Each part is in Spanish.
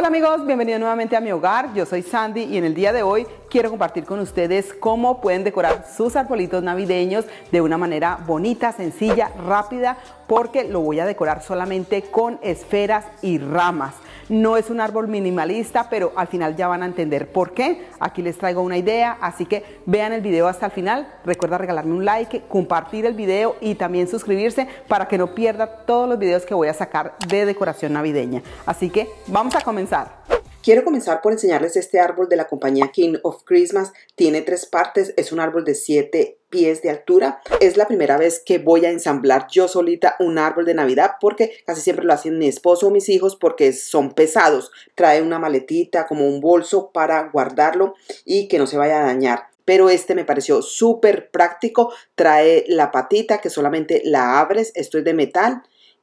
Hola amigos, bienvenidos nuevamente a mi hogar. Yo soy Sandy y en el día de hoy quiero compartir con ustedes cómo pueden decorar sus arbolitos navideños de una manera bonita, sencilla, rápida, porque lo voy a decorar solamente con esferas y ramas. No es un árbol minimalista, pero al final ya van a entender por qué. Aquí les traigo una idea, así que vean el video hasta el final. Recuerda regalarme un like, compartir el video y también suscribirse para que no pierda todos los videos que voy a sacar de decoración navideña. Así que vamos a comenzar. Quiero comenzar por enseñarles este árbol de la compañía King of Christmas. Tiene tres partes, es un árbol de siete pies de altura. Es la primera vez que voy a ensamblar yo solita un árbol de Navidad porque casi siempre lo hacen mi esposo o mis hijos porque son pesados. Trae una maletita como un bolso para guardarlo y que no se vaya a dañar pero este me pareció súper práctico. Trae la patita que solamente la abres, esto es de metal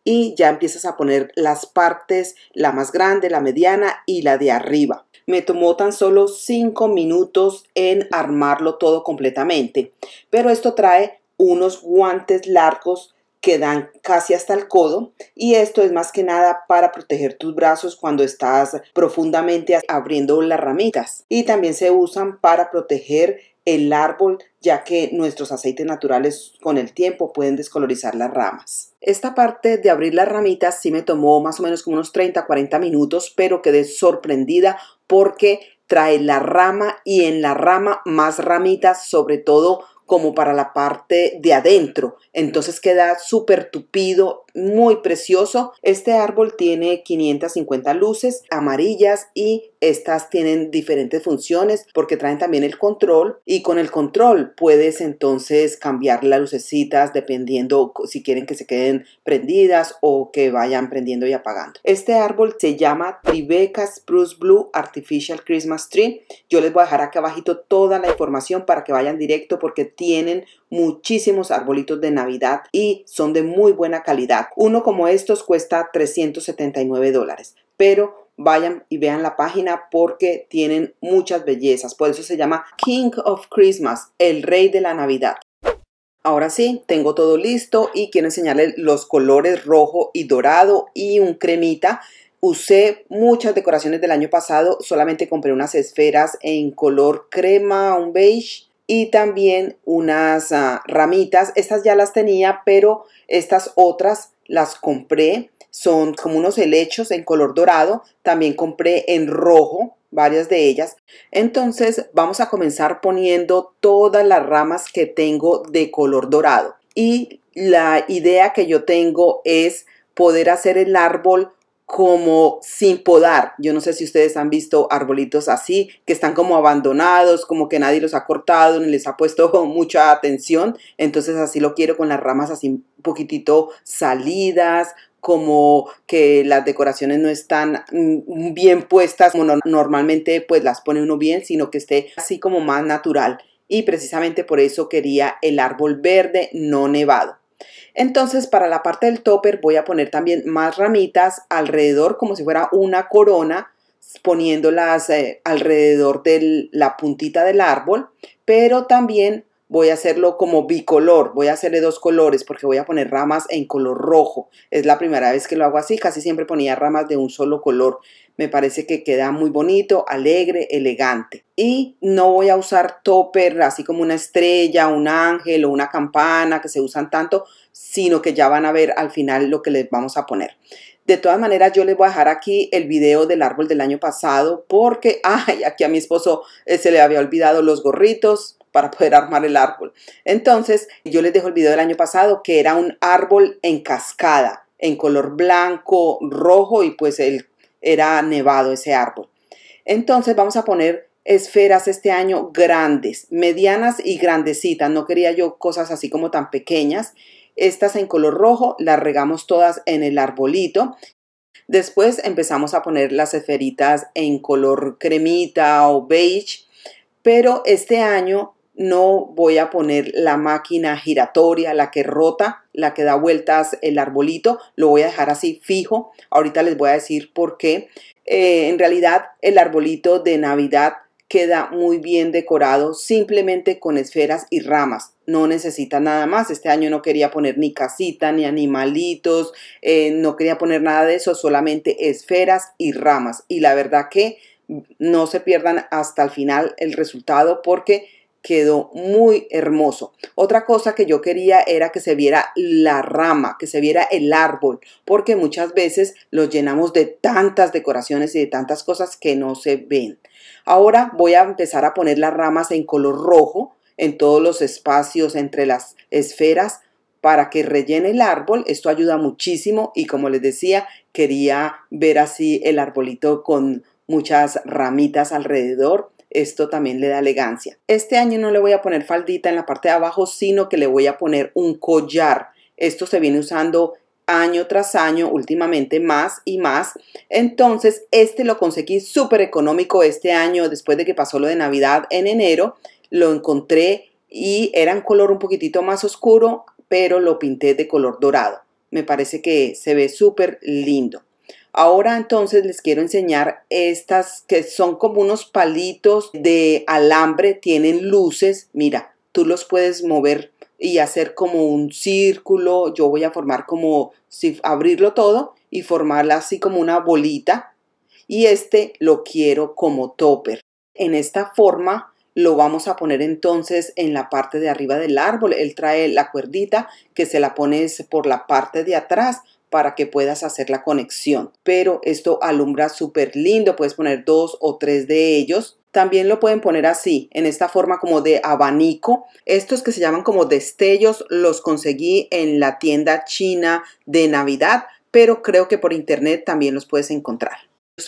y ya empiezas a poner las partes, la más grande, la mediana y la de arriba. Me tomó tan solo 5 minutos en armarlo todo completamente, pero esto trae unos guantes largos que dan casi hasta el codo y esto es más que nada para proteger tus brazos cuando estás profundamente abriendo las ramitas y también se usan para proteger el árbol, ya que nuestros aceites naturales con el tiempo pueden descolorizar las ramas. Esta parte de abrir las ramitas sí me tomó más o menos como unos 30-40 minutos, pero quedé sorprendida porque trae la rama y en la rama más ramitas, sobre todo como para la parte de adentro. Entonces queda súper tupido muy precioso. Este árbol tiene 550 luces amarillas y estas tienen diferentes funciones porque traen también el control y con el control puedes entonces cambiar las lucecitas dependiendo si quieren que se queden prendidas o que vayan prendiendo y apagando. Este árbol se llama Tribeca Spruce Blue Artificial Christmas Tree. Yo les voy a dejar acá abajito toda la información para que vayan directo porque tienen muchísimos arbolitos de Navidad y son de muy buena calidad. Uno como estos cuesta 379 dólares, pero vayan y vean la página porque tienen muchas bellezas. Por eso se llama King of Christmas, el rey de la Navidad. Ahora sí, tengo todo listo y quiero enseñarles los colores rojo y dorado y un cremita. Usé muchas decoraciones del año pasado, solamente compré unas esferas en color crema, un beige y también unas ah, ramitas. Estas ya las tenía, pero estas otras las compré. Son como unos helechos en color dorado. También compré en rojo varias de ellas. Entonces vamos a comenzar poniendo todas las ramas que tengo de color dorado. Y la idea que yo tengo es poder hacer el árbol como sin podar. Yo no sé si ustedes han visto arbolitos así, que están como abandonados, como que nadie los ha cortado, ni les ha puesto mucha atención. Entonces así lo quiero con las ramas así un poquitito salidas, como que las decoraciones no están mm, bien puestas, como normalmente pues las pone uno bien, sino que esté así como más natural. Y precisamente por eso quería el árbol verde no nevado. Entonces para la parte del topper voy a poner también más ramitas alrededor como si fuera una corona poniéndolas eh, alrededor de la puntita del árbol, pero también voy a hacerlo como bicolor, voy a hacerle dos colores porque voy a poner ramas en color rojo. Es la primera vez que lo hago así, casi siempre ponía ramas de un solo color. Me parece que queda muy bonito, alegre, elegante. Y no voy a usar topper, así como una estrella, un ángel o una campana que se usan tanto, sino que ya van a ver al final lo que les vamos a poner. De todas maneras, yo les voy a dejar aquí el video del árbol del año pasado porque, ay, aquí a mi esposo eh, se le había olvidado los gorritos, para poder armar el árbol. Entonces, yo les dejo el video del año pasado que era un árbol en cascada, en color blanco, rojo y pues él era nevado ese árbol. Entonces, vamos a poner esferas este año grandes, medianas y grandecitas. No quería yo cosas así como tan pequeñas. Estas en color rojo las regamos todas en el arbolito Después empezamos a poner las esferitas en color cremita o beige, pero este año no voy a poner la máquina giratoria, la que rota, la que da vueltas el arbolito, lo voy a dejar así fijo. Ahorita les voy a decir por qué. Eh, en realidad el arbolito de Navidad queda muy bien decorado simplemente con esferas y ramas. No necesita nada más. Este año no quería poner ni casita, ni animalitos, eh, no quería poner nada de eso, solamente esferas y ramas. Y la verdad que no se pierdan hasta el final el resultado porque quedó muy hermoso. Otra cosa que yo quería era que se viera la rama, que se viera el árbol, porque muchas veces los llenamos de tantas decoraciones y de tantas cosas que no se ven. Ahora voy a empezar a poner las ramas en color rojo en todos los espacios entre las esferas para que rellene el árbol. Esto ayuda muchísimo y como les decía, quería ver así el arbolito con muchas ramitas alrededor esto también le da elegancia. Este año no le voy a poner faldita en la parte de abajo, sino que le voy a poner un collar. Esto se viene usando año tras año, últimamente más y más. Entonces, este lo conseguí súper económico este año, después de que pasó lo de Navidad en enero, lo encontré y era un color un poquitito más oscuro, pero lo pinté de color dorado. Me parece que se ve súper lindo. Ahora entonces les quiero enseñar estas que son como unos palitos de alambre, tienen luces. Mira, tú los puedes mover y hacer como un círculo. Yo voy a formar como, abrirlo todo y formarla así como una bolita. Y este lo quiero como topper. En esta forma lo vamos a poner entonces en la parte de arriba del árbol. Él trae la cuerdita que se la pones por la parte de atrás para que puedas hacer la conexión. Pero esto alumbra súper lindo, puedes poner dos o tres de ellos. También lo pueden poner así, en esta forma como de abanico. Estos que se llaman como destellos los conseguí en la tienda china de Navidad, pero creo que por internet también los puedes encontrar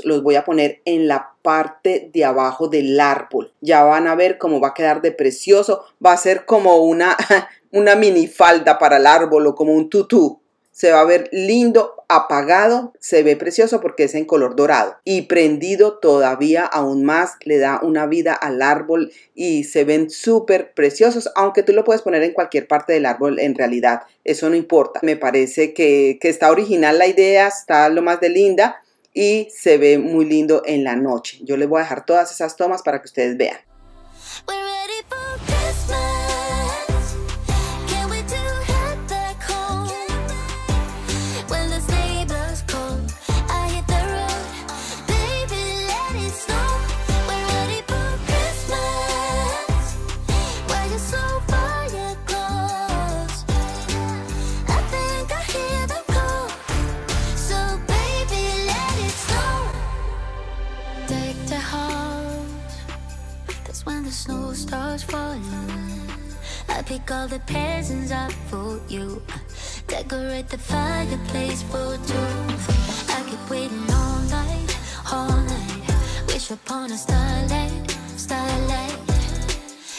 los voy a poner en la parte de abajo del árbol. Ya van a ver cómo va a quedar de precioso. Va a ser como una, una falda para el árbol o como un tutú se va a ver lindo, apagado, se ve precioso porque es en color dorado y prendido todavía aún más le da una vida al árbol y se ven súper preciosos, aunque tú lo puedes poner en cualquier parte del árbol en realidad, eso no importa. Me parece que, está original la idea, está lo más de linda y se ve muy lindo en la noche. Yo les voy a dejar todas esas tomas para que ustedes vean. the fireplace for two. I keep waiting all night, all night. Wish upon a starlight, starlight.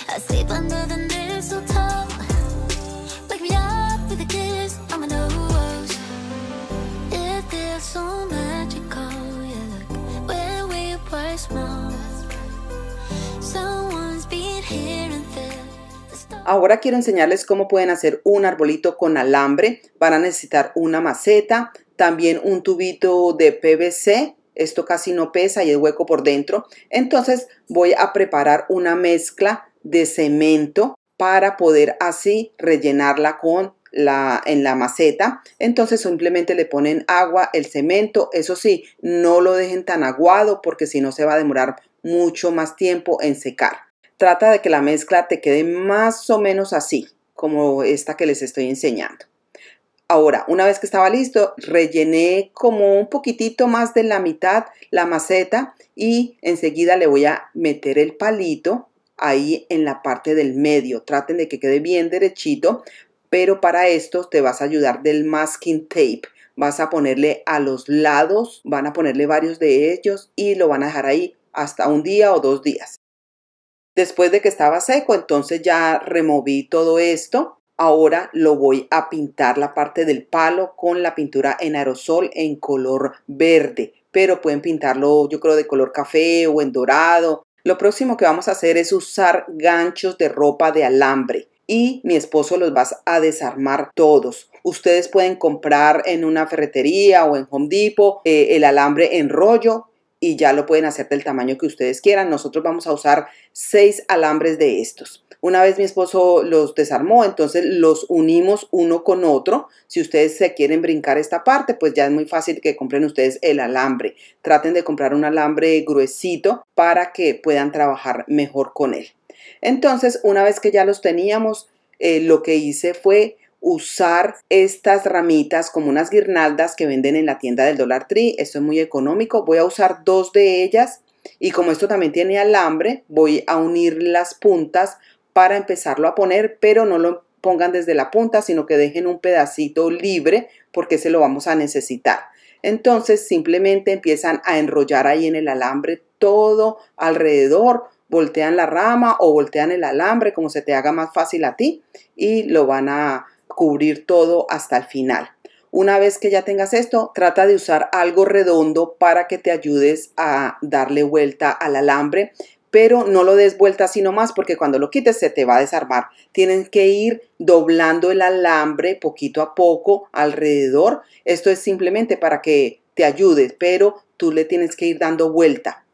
I sleep under the mistletoe. Wake me up with a kiss on my nose. It feels so magical. You look where we were small. Someone's been here. Ahora quiero enseñarles cómo pueden hacer un arbolito con alambre. Van a necesitar una maceta, también un tubito de PVC. Esto casi no pesa y es hueco por dentro. Entonces voy a preparar una mezcla de cemento para poder así rellenarla con la, en la maceta. Entonces simplemente le ponen agua, el cemento. Eso sí, no lo dejen tan aguado porque si no se va a demorar mucho más tiempo en secar. Trata de que la mezcla te quede más o menos así, como esta que les estoy enseñando. Ahora, una vez que estaba listo, rellené como un poquitito más de la mitad la maceta y enseguida le voy a meter el palito ahí en la parte del medio. Traten de que quede bien derechito, pero para esto te vas a ayudar del masking tape. Vas a ponerle a los lados, van a ponerle varios de ellos y lo van a dejar ahí hasta un día o dos días. Después de que estaba seco, entonces ya removí todo esto. Ahora lo voy a pintar la parte del palo con la pintura en aerosol en color verde, pero pueden pintarlo yo creo de color café o en dorado. Lo próximo que vamos a hacer es usar ganchos de ropa de alambre y mi esposo los va a desarmar todos. Ustedes pueden comprar en una ferretería o en Home Depot eh, el alambre en rollo y ya lo pueden hacer del tamaño que ustedes quieran. Nosotros vamos a usar seis alambres de estos. Una vez mi esposo los desarmó, entonces los unimos uno con otro. Si ustedes se quieren brincar esta parte, pues ya es muy fácil que compren ustedes el alambre. Traten de comprar un alambre gruesito para que puedan trabajar mejor con él. Entonces, una vez que ya los teníamos, eh, lo que hice fue usar estas ramitas como unas guirnaldas que venden en la tienda del Dollar Tree. Esto es muy económico. Voy a usar dos de ellas y como esto también tiene alambre, voy a unir las puntas para empezarlo a poner, pero no lo pongan desde la punta, sino que dejen un pedacito libre porque se lo vamos a necesitar. Entonces simplemente empiezan a enrollar ahí en el alambre todo alrededor, voltean la rama o voltean el alambre como se te haga más fácil a ti y lo van a cubrir todo hasta el final. Una vez que ya tengas esto, trata de usar algo redondo para que te ayudes a darle vuelta al alambre, pero no lo des vuelta así nomás porque cuando lo quites se te va a desarmar. Tienen que ir doblando el alambre poquito a poco alrededor. Esto es simplemente para que te ayudes, pero tú le tienes que ir dando vuelta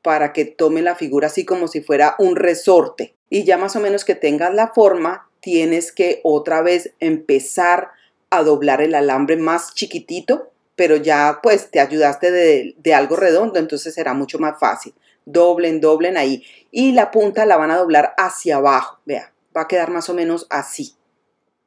para que tome la figura así como si fuera un resorte. Y ya más o menos que tengas la forma, tienes que otra vez empezar a doblar el alambre más chiquitito, pero ya pues te ayudaste de, algo redondo, entonces será mucho más fácil. Doblen, doblen ahí. Y la punta la van a doblar hacia abajo, vea, va a quedar más o menos así,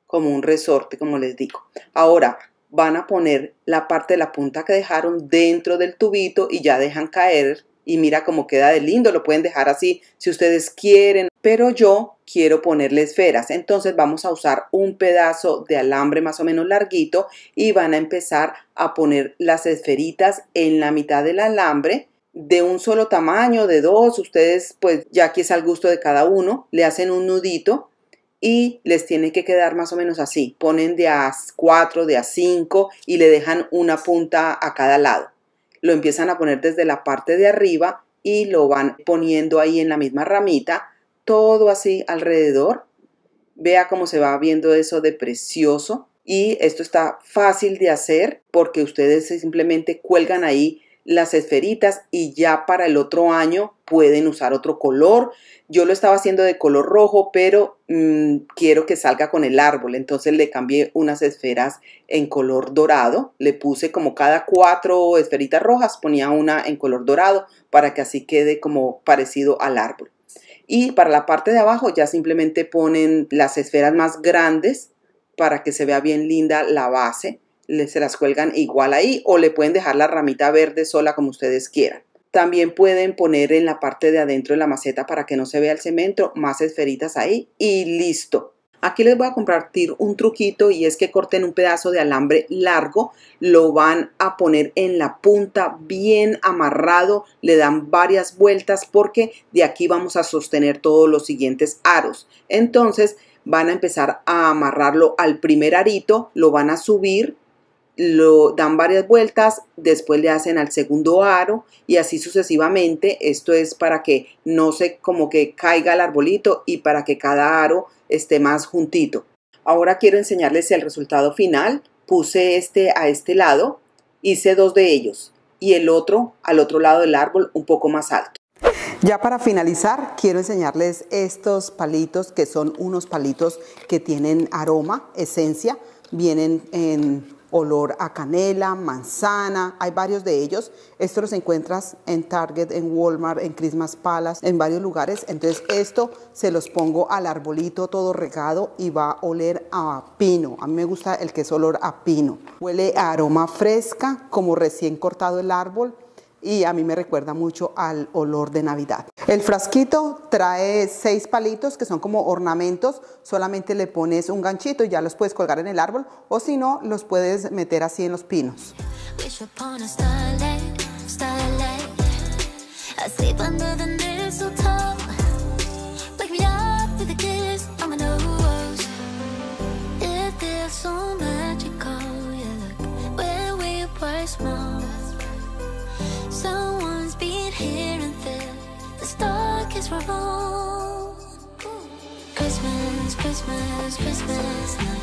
como un resorte, como les digo. Ahora, van a poner la parte de la punta que dejaron dentro del tubito y ya dejan caer y mira cómo queda de lindo, lo pueden dejar así si ustedes quieren, pero yo quiero ponerle esferas, entonces vamos a usar un pedazo de alambre más o menos larguito y van a empezar a poner las esferitas en la mitad del alambre de un solo tamaño, de dos, ustedes pues ya que es al gusto de cada uno, le hacen un nudito y les tiene que quedar más o menos así, ponen de a 4, de a 5 y le dejan una punta a cada lado lo empiezan a poner desde la parte de arriba y lo van poniendo ahí en la misma ramita, todo así alrededor. Vea cómo se va viendo eso de precioso. Y esto está fácil de hacer porque ustedes simplemente cuelgan ahí las esferitas y ya para el otro año pueden usar otro color. Yo lo estaba haciendo de color rojo, pero mm, quiero que salga con el árbol. Entonces le cambié unas esferas en color dorado. Le puse como cada cuatro esferitas rojas, ponía una en color dorado para que así quede como parecido al árbol. Y para la parte de abajo ya simplemente ponen las esferas más grandes para que se vea bien linda la base se las cuelgan igual ahí o le pueden dejar la ramita verde sola como ustedes quieran. También pueden poner en la parte de adentro de la maceta para que no se vea el cemento, más esferitas ahí y listo. Aquí les voy a compartir un truquito y es que corten un pedazo de alambre largo, lo van a poner en la punta bien amarrado, le dan varias vueltas porque de aquí vamos a sostener todos los siguientes aros. Entonces van a empezar a amarrarlo al primer arito, lo van a subir lo dan varias vueltas, después le hacen al segundo aro y así sucesivamente. Esto es para que no se como que caiga el arbolito y para que cada aro esté más juntito. Ahora quiero enseñarles el resultado final. Puse este a este lado, hice dos de ellos y el otro al otro lado del árbol un poco más alto. Ya para finalizar, quiero enseñarles estos palitos que son unos palitos que tienen aroma, esencia, vienen en olor a canela, manzana, hay varios de ellos. Esto los encuentras en Target, en Walmart, en Christmas Palace, en varios lugares. Entonces esto se los pongo al arbolito todo regado y va a oler a pino. A mí me gusta el que es olor a pino. Huele a aroma fresca, como recién cortado el árbol y a mí me recuerda mucho al olor de Navidad. El frasquito trae seis palitos que son como ornamentos, solamente le pones un ganchito y ya los puedes colgar en el árbol o si no, los puedes meter así en los pinos. Cause we're all Christmas, Christmas, Christmas night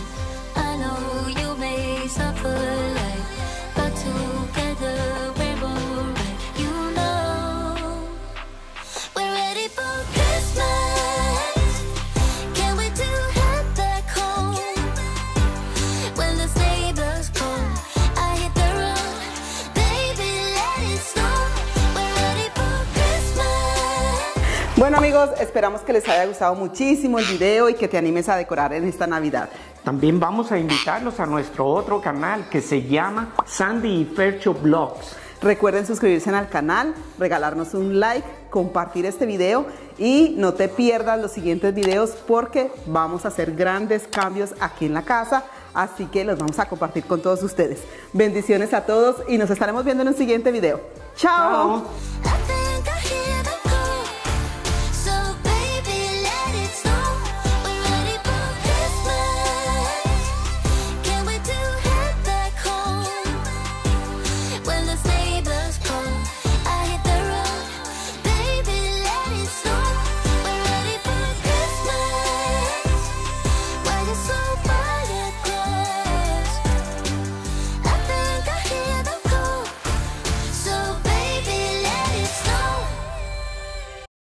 Bueno amigos, esperamos que les haya gustado muchísimo el video y que te animes a decorar en esta Navidad. También vamos a invitarlos a nuestro otro canal que se llama Sandy y Fercho Vlogs. Recuerden suscribirse al canal, regalarnos un like, compartir este video y no te pierdas los siguientes videos porque vamos a hacer grandes cambios aquí en la casa, así que los vamos a compartir con todos ustedes. Bendiciones a todos y nos estaremos viendo en un siguiente video. ¡Chao!